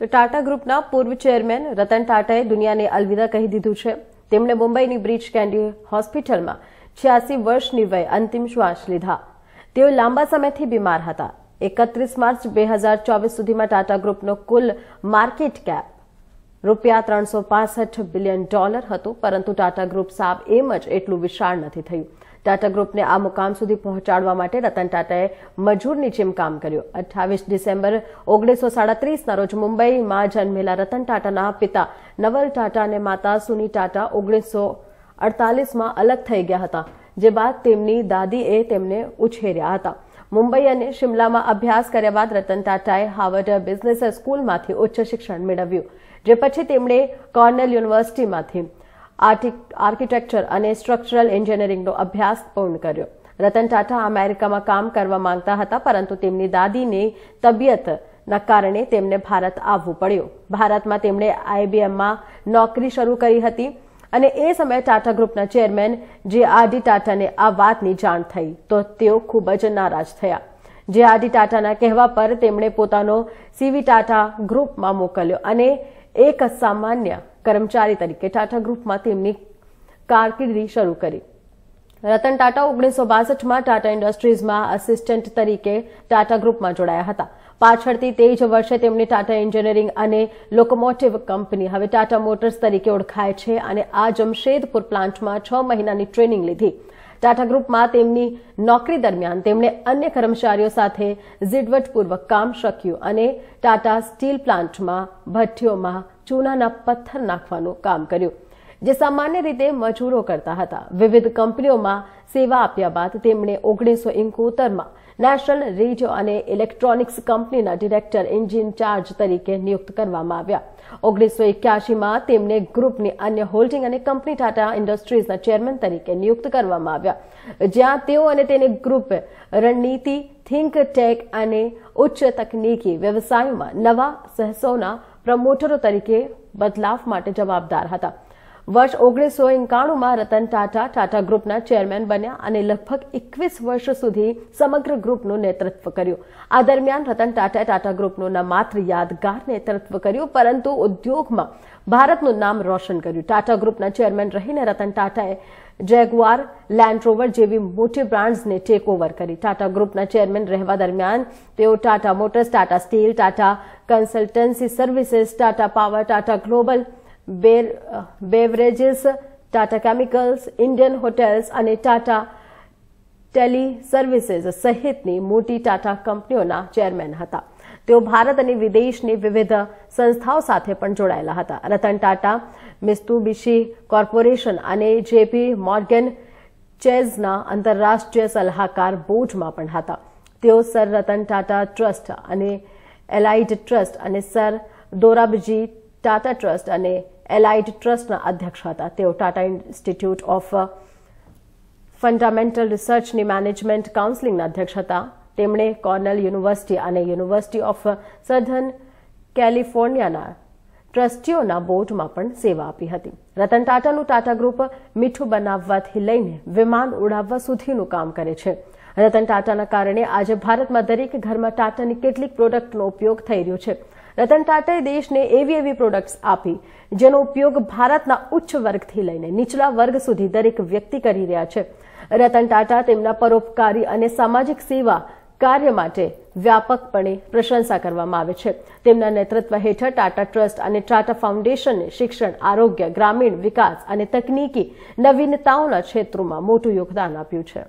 તો ટાટા ગ્રુપના પૂર્વ ચેરમેન રતન ટાટાએ દુનિયાને અલવિદા કહી દીધું છે તેમણે મુંબઈની બ્રિજ કેન્ડી હોસ્પિટલમાં છ્યાસી વર્ષની વય અંતિમ શ્વાસ લીધા તેઓ લાંબા સમયથી બીમાર હતા એકત્રીસ માર્ચ બે હજાર ચોવીસ સુધીમાં ટાટા ગ્રુપનો કુલ માર્કેટ કેપ રૂપિયા ત્રણસો પાસઠ બિલિયન ડોલર હતું પરંતુ ટાટા ગ્રુપ સાબ એમ જ એટલું વિશાળ નથી થયું ટાટા ગ્રુપને આ મુકામ સુધી પહોંચાડવા માટે રતન ટાટાએ મજૂરની જેમ કામ કર્યું અઠ્ઠાવીસ ડિસેમ્બર ઓગણીસો સાડત્રીસના રોજ મુંબઈમાં જન્મેલા રતન ટાટાના પિતા નવલ ટાટા અને માતા સુની ટાટા ઓગણીસો અડતાલીસમાં અલગ થઈ ગયા હતા જે બાદ તેમની દાદીએ તેમને ઉછેર્યા હતા મુંબઈ અને શિમલામાં અભ્યાસ કર્યા બાદ રતન ટાટાએ હાર્વર્ડ બિઝનેસ સ્કૂલમાંથી ઉચ્ચ શિક્ષણ મેળવ્યું જે પછી તેમણે કોર્નેલ યુનિવર્સિટીમાંથી આર્કિટેક્ચર અને સ્ટ્રક્ચરલ એન્જિનિયરિંગનો અભ્યાસ પૂર્ણ કર્યો રતન ટાટા અમેરિકામાં કામ કરવા માંગતા હતા પરંતુ તેમની દાદીની તબિયતના કારણે તેમને ભારત આવવું પડ્યું ભારતમાં તેમણે આઈબીએમમાં નોકરી શરૂ કરી હતી અને એ સમયે ટાટા ગ્રુપના ચેરમેન જે આરડી ટાટાને આ વાતની જાણ થઈ તો તેઓ ખૂબ જ નારાજ થયા જે આરડી ટાટાના કહેવા પર તેમણે પોતાનો સીવી ટાટા ગ્રુપમાં મોકલ્યો અને એક સામાન્ય કર્મચારી તરીકે ટાટા ગ્રુપમાં તેમની કારકિર્દી શરૂ કરી રતન ટાટા ઓગણીસો બાસઠમાં ટાટા ઇન્ડસ્ટ્રીઝમાં આસિસ્ટન્ટ તરીકે ટાટા ગ્રુપમાં જોડાયા હતા પાછળથી તે જ વર્ષે તેમણે ટાટા એન્જિનિયરિંગ અને લોકોમોટિવ કંપની હવે ટાટા મોટર્સ તરીકે ઓળખાય છે અને આ જમશેદપુર પ્લાન્ટમાં છ મહિનાની ટ્રેનિંગ લીધી ટાટા ગ્રુપમાં તેમની નોકરી દરમિયાન તેમણે અન્ય કર્મચારીઓ સાથે ઝીટવટપૂર્વક કામ શક્યું અને ટાટા સ્ટીલ પ્લાન્ટમાં ભઠ્ઠીઓમાં ચૂનાના પથ્થર નાખવાનું કામ કર્યું જે સામાન્ય રીતે મજૂરો કરતા હતા વિવિધ કંપનીઓમાં સેવા આપ્યા બાદ તેમણે ઓગણીસો ઇકોતેરમાં નેશનલ રેડિયો અને ઇલેક્ટ્રોનિક્સ કંપનીના ડિરેક્ટર ઇન્ચાર્જ તરીકે નિયુક્ત કરવામાં આવ્યા ઓગણીસો એક્યાસીમાં તેમને ગ્રુપની અન્ય હોલ્ડિંગ અને કંપની ટાટા ઇન્ડસ્ટ્રીઝના ચેરમેન તરીકે નિયુક્ત કરવામાં આવ્યા જ્યાં તેઓ અને તેને ગ્રુપે રણનીતિ થિંક ટેક અને ઉચ્ચ તકનીકી વ્યવસાયોમાં નવા સહસોના પ્રમોટરો તરીકે બદલાવ માટે જવાબદાર હતા વર્ષ ઓગણીસો એકાણુંમાં રતન ટાટા ટાટા ગ્રુપના ચેરમેન બન્યા અને લગભગ એકવીસ વર્ષ સુધી સમગ્ર ગ્રુપનું નેતૃત્વ કર્યું આ દરમિયાન રતન ટાટાએ ટાટા ગ્રુપનું ન માત્ર યાદગાર નેતૃત્વ કર્યું પરંતુ ઉદ્યોગમાં ભારતનું નામ રોશન કર્યું ટાટા ગ્રુપના ચેરમેન રહીને રતન ટાટાએ જેગવાર લેન્ડ રોવર જેવી મોટી બ્રાન્ડ્સને ટેક ઓવર કરી ટાટા ગ્રુપના ચેરમેન રહેવા દરમિયાન તેઓ Tata Motors Tata Steel Tata Consultancy Services Tata Power Tata Global Beverages Tata Chemicals Indian Hotels અને ટાટા ટેલી સર્વિસીસ સહિતની મોટી ટાટા કંપનીઓના ચેરમેન હતા તેઓ ભારત અને વિદેશની વિવિધ સંસ્થાઓ સાથે પણ જોડાયેલા હતા રતન ટાટા મિસ્તુબિશી કોર્પોરેશન અને જેપી મોર્ગેન ચેઝના આંતરરાષ્ટ્રીય સલાહકાર બોર્ડમાં પણ હતા તેઓ સર રતન ટાટા ટ્રસ્ટ અને એલાઇડ ટ્રસ્ટ અને સર દોરાબજી ટાટા ટ્રસ્ટ અને એલાઇડ ટ્રસ્ટના અધ્યક્ષ હતા તેઓ ટાટા ઇન્સ્ટિટ્યૂટ ઓફ ફંડામેન્ટલ રિસર્ચની મેનેજમેન્ટ કાઉન્સિલિંગના અધ્યક્ષ હતા તેમણે કોર્નલ યુનિવર્સિટી અને યુનિવર્સિટી ઓફ સધર્ન કેલિફોર્નિયાના ટ્રસ્ટીઓના બોર્ડમાં પણ સેવા આપી હતી રતન ટાટાનું ટાટા ગ્રુપ મીઠું બનાવવાથી લઈને વિમાન ઉડાવવા સુધીનું કામ કરે છે રતન ટાટાના કારણે આજે ભારતમાં દરેક ઘરમાં ટાટાની કેટલીક પ્રોડક્ટનો ઉપયોગ થઈ રહ્યો છે રતન ટાટાએ દેશને એવી એવી પ્રોડક્ટ્સ આપી જેનો ઉપયોગ ભારતના ઉચ્ચ વર્ગથી લઈને નીચલા વર્ગ સુધી દરેક વ્યક્તિ કરી રહ્યા છે રતન ટાટા તેમના પરોપકારી અને સામાજિક સેવા કાર્ય માટે વ્યાપકપણે પ્રશંસા કરવામાં આવે છે તેમના નેતૃત્વ હેઠળ ટાટા ટ્રસ્ટ અને ટાટા ફાઉન્ડેશનને શિક્ષણ આરોગ્ય ગ્રામીણ વિકાસ અને તકનીકી નવીનતાઓના ક્ષેત્રોમાં મોટું યોગદાન આપ્યું છે